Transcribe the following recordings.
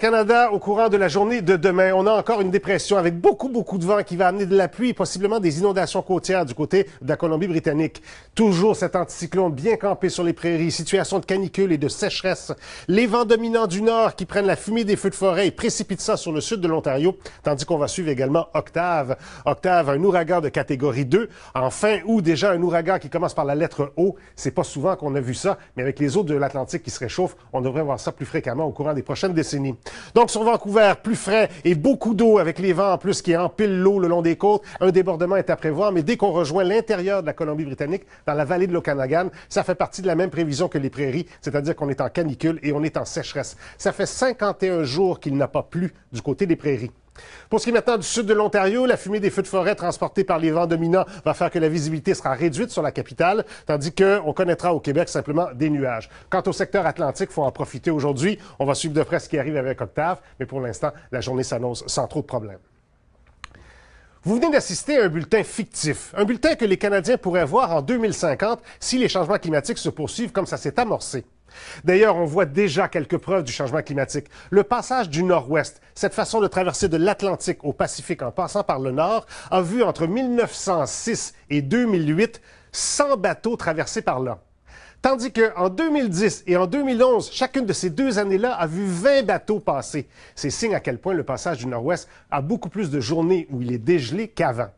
Canada, au courant de la journée de demain, on a encore une dépression avec beaucoup, beaucoup de vent qui va amener de la pluie et possiblement des inondations côtières du côté de la Colombie-Britannique. Toujours cet anticyclone bien campé sur les prairies, situation de canicule et de sécheresse. Les vents dominants du nord qui prennent la fumée des feux de forêt et précipitent ça sur le sud de l'Ontario, tandis qu'on va suivre également Octave. Octave, un ouragan de catégorie 2. Enfin, ou déjà un ouragan qui commence par la lettre O. C'est pas souvent qu'on a vu ça, mais avec les eaux de l'Atlantique qui se réchauffent, on devrait voir ça plus fréquemment au courant des prochaines décennies. Donc sur Vancouver, plus frais et beaucoup d'eau avec les vents en plus qui empilent l'eau le long des côtes. Un débordement est à prévoir, mais dès qu'on rejoint l'intérieur de la Colombie-Britannique, dans la vallée de l'Okanagan, ça fait partie de la même prévision que les prairies, c'est-à-dire qu'on est en canicule et on est en sécheresse. Ça fait 51 jours qu'il n'a pas plu du côté des prairies. Pour ce qui est maintenant du sud de l'Ontario, la fumée des feux de forêt transportée par les vents dominants va faire que la visibilité sera réduite sur la capitale, tandis qu'on connaîtra au Québec simplement des nuages. Quant au secteur atlantique, faut en profiter aujourd'hui. On va suivre de près ce qui arrive avec Octave, mais pour l'instant, la journée s'annonce sans trop de problèmes. Vous venez d'assister à un bulletin fictif, un bulletin que les Canadiens pourraient voir en 2050 si les changements climatiques se poursuivent comme ça s'est amorcé. D'ailleurs, on voit déjà quelques preuves du changement climatique. Le passage du nord-ouest, cette façon de traverser de l'Atlantique au Pacifique en passant par le nord, a vu entre 1906 et 2008 100 bateaux traversés par là. Tandis qu'en 2010 et en 2011, chacune de ces deux années-là a vu 20 bateaux passer. C'est signe à quel point le passage du nord-ouest a beaucoup plus de journées où il est dégelé qu'avant.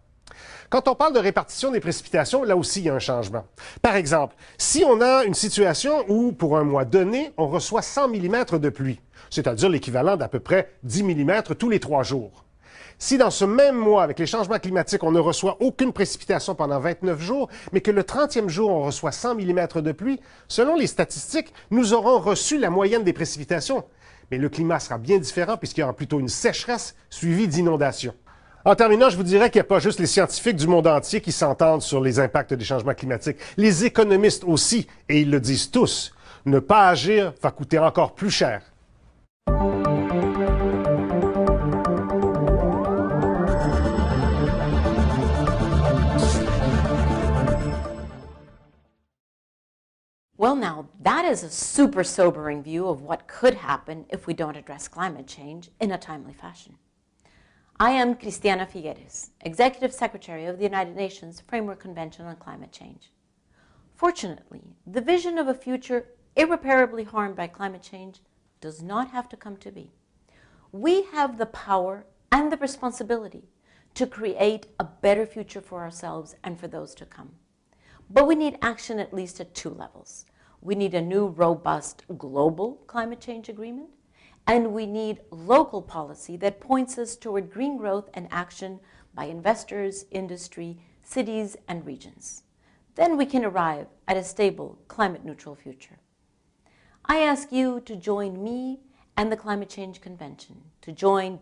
Quand on parle de répartition des précipitations, là aussi, il y a un changement. Par exemple, si on a une situation où, pour un mois donné, on reçoit 100 mm de pluie, c'est-à-dire l'équivalent d'à peu près 10 mm tous les trois jours, si dans ce même mois, avec les changements climatiques, on ne reçoit aucune précipitation pendant 29 jours, mais que le 30e jour, on reçoit 100 mm de pluie, selon les statistiques, nous aurons reçu la moyenne des précipitations. Mais le climat sera bien différent puisqu'il y aura plutôt une sécheresse suivie d'inondations. En terminant, je vous dirais qu'il n'y a pas juste les scientifiques du monde entier qui s'entendent sur les impacts des changements climatiques. Les économistes aussi, et ils le disent tous. Ne pas agir va coûter encore plus cher. Well, now, that is a super sobering view of what could happen if we don't address climate change in a timely fashion. I am Cristiana Figueres, Executive Secretary of the United Nations Framework Convention on Climate Change. Fortunately, the vision of a future irreparably harmed by climate change does not have to come to be. We have the power and the responsibility to create a better future for ourselves and for those to come. But we need action at least at two levels. We need a new, robust global climate change agreement, and we need local policy that points us toward green growth and action by investors, industry, cities, and regions. Then we can arrive at a stable, climate neutral future. I ask you to join me and the Climate Change Convention, to join